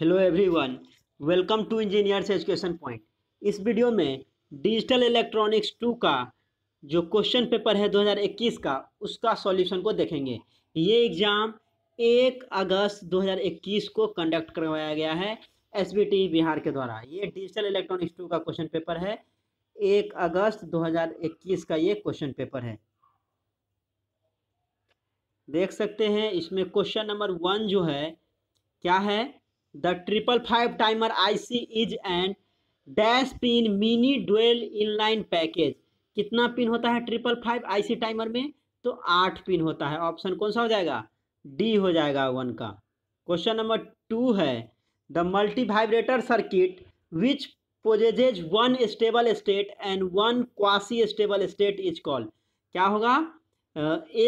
hello everyone welcome to engineers education point इस video में digital electronics two का जो क्वेश्चन पेपर है 2021 का उसका सॉल्यूशन को देखेंगे ये एग्ज़ाम एक अगस्त 2021 को कंडक्ट करवाया गया है एस बिहार के द्वारा ये डिजिटल इलेक्ट्रॉनिक्स टू का क्वेश्चन पेपर है एक अगस्त 2021 का ये क्वेश्चन पेपर है देख सकते हैं इसमें क्वेश्चन नंबर वन जो है क्या है the triple five timer IC is and dash pin mini dual inline package कितना पिन होता है ट्रिपल फाइव आईसी टाइमर में तो आठ पिन होता है ऑप्शन कौन सा हो जाएगा डी हो जाएगा वन का क्वेश्चन नंबर टू है the multivibrator circuit which possesses one stable state and one quasi stable state is call क्या होगा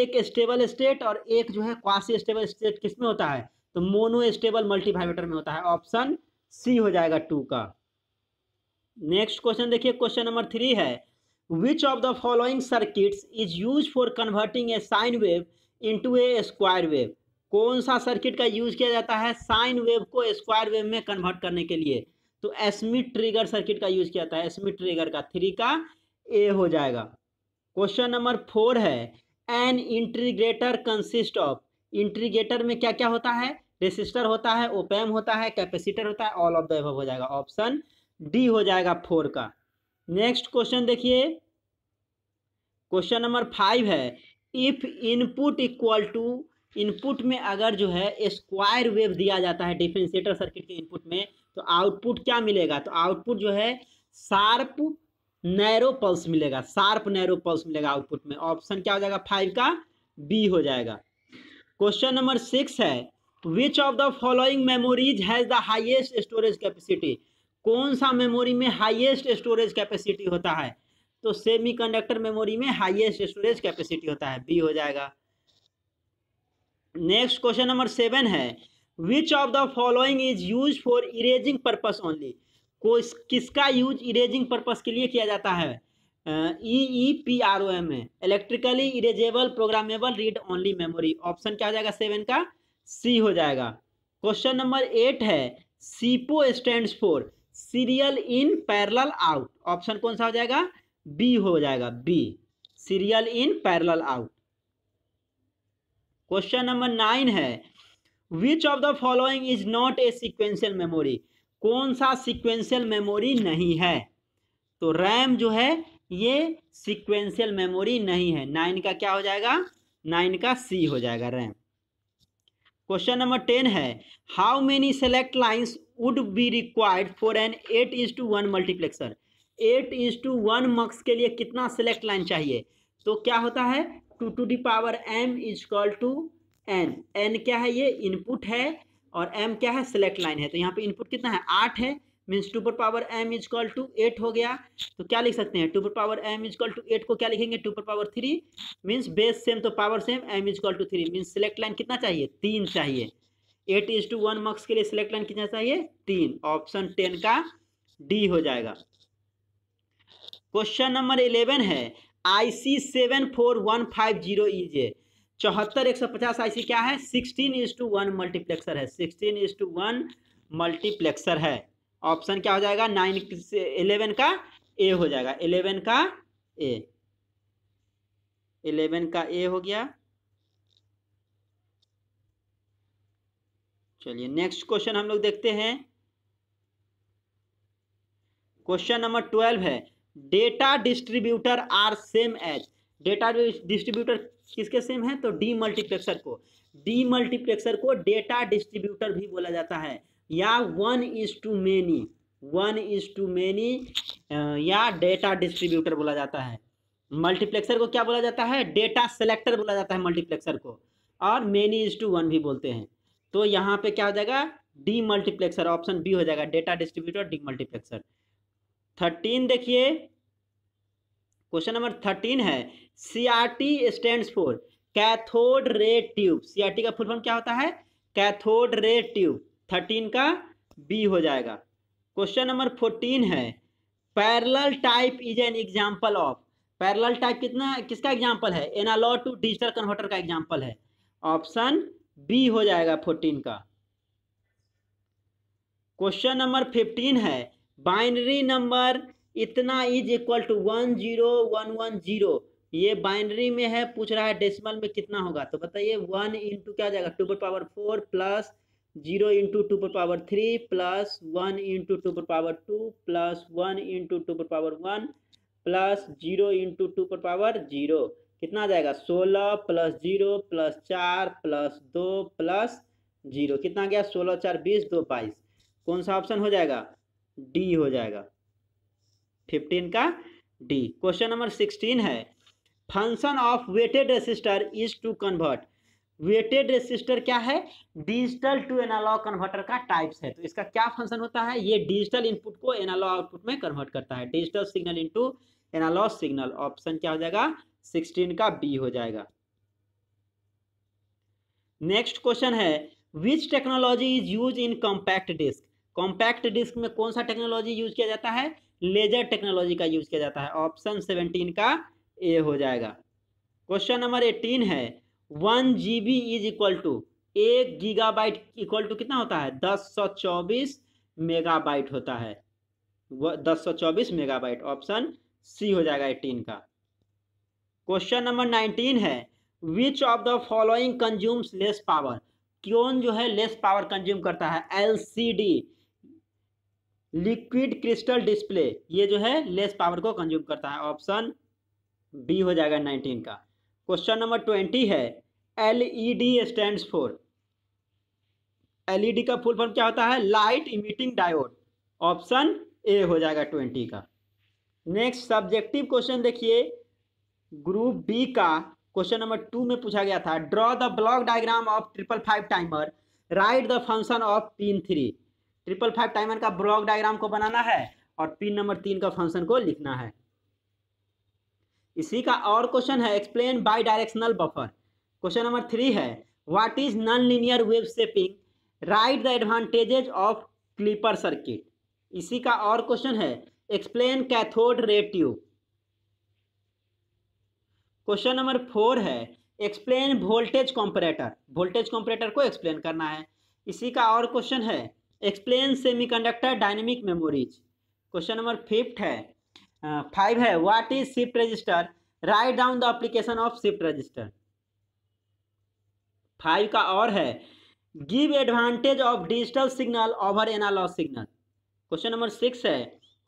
एक स्टेबल स्टेट और एक जो है क्वासी स्टेबल स्टेट किस में होता है तो मोनो स्टेबल मल्टीफाइवेटर में होता है ऑप्शन सी हो जाएगा टू का नेक्स्ट क्वेश्चन देखिए क्वेश्चन नंबर थ्री है which of the following circuits is use for converting a sine wave into a square wave कौन सा सर्किट का यूज किया जाता है साइन वेव को स्क्वायर वेव में कन्वर्ट करने के लिए तो एसमी ट्रिगर सर्किट का यूज किया जाता है एसमी ट्रिगर का थ्री का ए हो जाएगा क्वेश्चन नंबर फोर है an integrator consist of integrator में क्या क्या होता है रेसिस्टर होता है ओपैम होता है कैपेसिटर होता है ऑल ऑफ द हो जाएगा ऑप्शन डी हो जाएगा फोर का नेक्स्ट क्वेश्चन देखिए क्वेश्चन नंबर फाइव है if input equal to input में अगर जो है स्क्वायर वेव दिया जाता है डिफ्रेंशिएटर सर्किट के इनपुट में तो आउटपुट क्या मिलेगा तो आउटपुट जो है शार्प नैरो पल्स मिलेगा शार्प नैरो पल्स मिलेगा आउटपुट में ऑप्शन क्या हो जाएगा फाइव का बी हो जाएगा क्वेश्चन नंबर सिक्स है which of the following memories has the highest storage capacity कौन सा मेमोरी में हाइएस्ट स्टोरेज कैपेसिटी होता है तो सेमी कंडक्टर मेमोरी में हाइएस्ट स्टोरेज कैपेसिटी होता है बी हो जाएगा नेक्स्ट क्वेश्चन नंबर सेवन है which of the following is use for erasing purpose only को किसका यूज इरेजिंग पर्पज के लिए किया जाता है E P R O M है electrically erasable programmable read only memory option क्या हो जाएगा सेवन का सी हो जाएगा क्वेश्चन नंबर एट है SIPO stand for serial in parallel out option कौन सा हो जाएगा बी हो जाएगा B serial in parallel out question number nine है which of the following is not a sequential memory कौन सा सिक्वेंशियल मेमोरी नहीं है तो रैम जो है ये सिक्वेंशियल मेमोरी नहीं है नाइन का क्या हो जाएगा नाइन का सी हो जाएगा रैम क्वेश्चन नंबर टेन है how many select lines would be required for an eight is to one multiplexer eight is to one mux के लिए कितना सेलेक्ट लाइन चाहिए तो क्या होता है two to the power M equal to N N क्या है ये इनपुट है और एम क्या है सेलेक्ट लाइन है तो यहाँ पे इनपुट कितना है आठ है मीन्स टू पर power M equal to eight हो गया तो क्या लिख सकते हैं टू पर power M equal to eight को क्या लिखेंगे टू पर power three means base same तो power same M equal to three means select line कितना चाहिए तीन चाहिए eight is to one mux के लिए सिलेक्ट लाइन कितना चाहिए तीन ऑप्शन टेन का डी हो जाएगा क्वेश्चन नंबर इलेवन है I C seven four one five zero is a चौहत्तर एक सौ पचास आई सी क्या है sixteen is to one multiplexer है sixteen is to one multiplexer है ऑप्शन क्या हो जाएगा नाइन से इलेवन का ए हो जाएगा इलेवन का ए इलेवन का ए हो गया चलिए नेक्स्ट क्वेश्चन हम लोग देखते हैं क्वेश्चन नंबर ट्वेल्व है data distributor are same as data distributor किसके सेम है तो डी मल्टीप्लेक्सर को डी मल्टीप्लेक्सर को डेटा डिस्ट्रीब्यूटर भी बोला जाता है या one is to many one is to many या डेटा डिस्ट्रीब्यूटर बोला जाता है मल्टीप्लेक्सर को क्या बोला जाता है डेटा सेलेक्टर बोला जाता है मल्टीप्लेक्सर को और मैनी इज टू वन भी बोलते हैं तो यहाँ पे क्या हो जाएगा डी मल्टीप्लेक्सर ऑप्शन बी हो जाएगा data distributor demultiplexer thirteen देखिए क्वेश्चन नंबर थर्टीन है C R T stand for cathode ray tube C R T का फुल फॉर्म क्या होता है कैथोड रे ट्यूब थर्टीन का बी हो जाएगा क्वेश्चन नंबर फोर्टीन है parallel type is an example of parallel type कितना किसका एग्जाम्पल है एनालॉग टू डिजिटल कन्वर्टर का एग्जाम्पल है ऑप्शन बी हो जाएगा फोर्टीन का क्वेश्चन नंबर फिफ्टीन है बाइनरी नंबर इतना is equal to one zero one one zero ये बाइनरी में है पूछ रहा है डेसिमल में कितना होगा तो बताइए वन इंटू क्या जाएगा two power four plus zero into two पर power three plus one into two पर power two plus one into two पर power one plus zero into two पर पावर जीरो कितना आ जाएगा सोलह प्लस जीरो प्लस चार प्लस दो प्लस जीरो कितना गया सोलह चार बीस दो बाईस कौन सा ऑप्शन हो जाएगा डी हो जाएगा फिफ्टीन का डी क्वेश्चन नंबर सिक्सटीन है function of weighted resistor is to convert weighted resistor क्या है डिजिटल टू एनालॉग कन्वर्टर का टाइप्स है तो इसका क्या फंक्शन होता है ये डिजिटल इनपुट को एनालॉग आउटपुट में कन्वर्ट करता है digital signal into analog signal option क्या हो जाएगा सिक्सटीन का बी हो जाएगा नेक्स्ट क्वेश्चन है which technology is use in compact disc compact disc में कौन सा टेक्नोलॉजी यूज किया जाता है लेजर टेक्नोलॉजी का यूज किया जाता है ऑप्शन सेवनटीन का ए हो जाएगा क्वेश्चन नंबर एटीन है one G B is equal to एक गीगाबाइट इक्वल टू कितना होता है दस सौ चौबीस मेगाबाइट होता है दस सौ चौबीस मेगाबाइट ऑप्शन सी हो जाएगा एटीन का क्वेश्चन नंबर नाइनटीन है which of the following consumes less power क्यों जो है लेस पावर कंज्यूम करता है डी लिक्विड क्रिस्टल डिस्प्ले ये जो है लेस पावर को कंज्यूम करता है ऑप्शन बी हो जाएगा नाइनटीन का क्वेश्चन नंबर ट्वेंटी है L E D stand for LED का फुल फॉर्म क्या होता है light emitting diode option A हो जाएगा ट्वेंटी का नेक्स्ट सब्जेक्टिव क्वेश्चन देखिए ग्रुप बी का क्वेश्चन नंबर टू में पूछा गया था draw the block diagram of triple five timer write the function of pin three triple five timer का ब्लॉक डायग्राम को बनाना है और पिन नंबर तीन का फंक्शन को लिखना है इसी का और क्वेश्चन है explain bidirectional buffer question number three है what is non linear wave shaping write the advantages of clipper circuit इसी का और क्वेश्चन है explain cathode ray tube question number four है explain voltage comparator voltage comparator को explain करना है इसी का और क्वेश्चन है explain semiconductor dynamic memories question number fifth है फाइव है what is shift register write down the application of shift register five का और है give advantage of digital signal over analog signal question number six है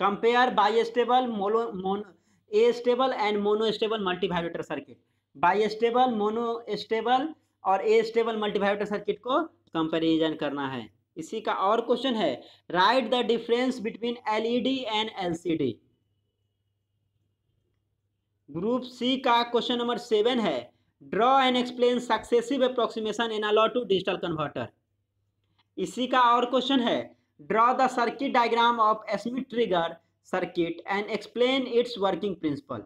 compare bistable mono mono astable and monostable multivibrator circuit bistable monostable और astable multivibrator circuit को comparison करना है इसी का और question है write the difference between LED and LCD group C का question number seven है draw and explain successive approximation analog to digital converter इसी का और क्वेश्चन है draw the circuit diagram of Schmitt trigger circuit and explain its working principle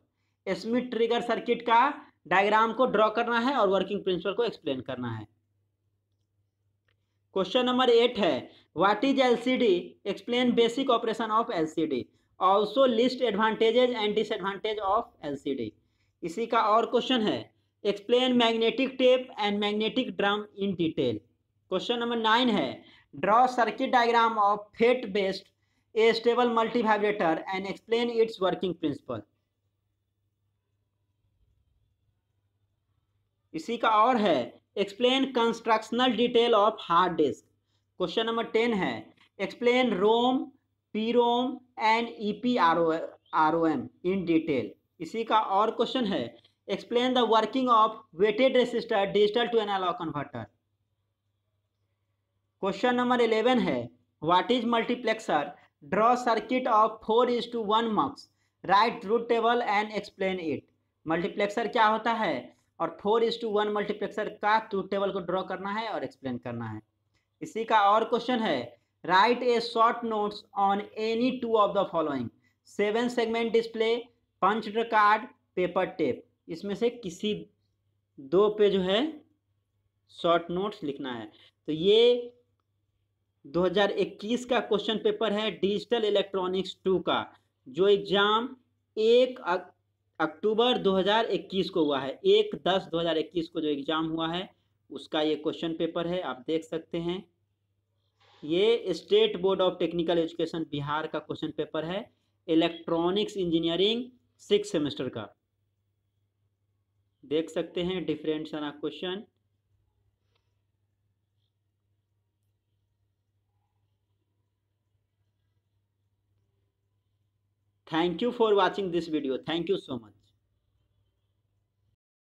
Schmitt trigger circuit का diagram को draw करना है और वर्किंग प्रिंसिपल को एक्सप्लेन करना है क्वेश्चन नंबर एट है what is LCD explain basic operation of LCD also list advantages and disadvantage of LCD इसी का और क्वेश्चन है explain magnetic tape and magnetic drum in detail question number nine है draw circuit diagram of FET based astable multivibrator and explain its working principle इसी का और है explain constructional detail of hard disk question number ten है explain ROM PROM and E P R O R O M in detail इसी का और question है explain the of weighted resistor digital to to analog converter question number eleven है what is multiplexer draw circuit of four is to one mux write truth table and explain it multiplexer क्या होता है और four is to one multiplexer का टू table को draw करना है और एक्सप्लेन करना है इसी का और क्वेश्चन है write a short notes on any two of the following seven segment display punch card paper tape इसमें से किसी दो पे जो है शॉर्ट नोट्स लिखना है तो ये 2021 का क्वेश्चन पेपर है डिजिटल इलेक्ट्रॉनिक्स टू का जो एग्ज़ाम एक अक्टूबर 2021 को हुआ है एक दस 2021 को जो एग्ज़ाम हुआ है उसका ये क्वेश्चन पेपर है आप देख सकते हैं ये state board of technical education Bihar का क्वेश्चन पेपर है इलेक्ट्रॉनिक्स इंजीनियरिंग सिक्स सेमेस्टर का देख सकते हैं डिफरेंट सारा question thank you for watching this video thank you so much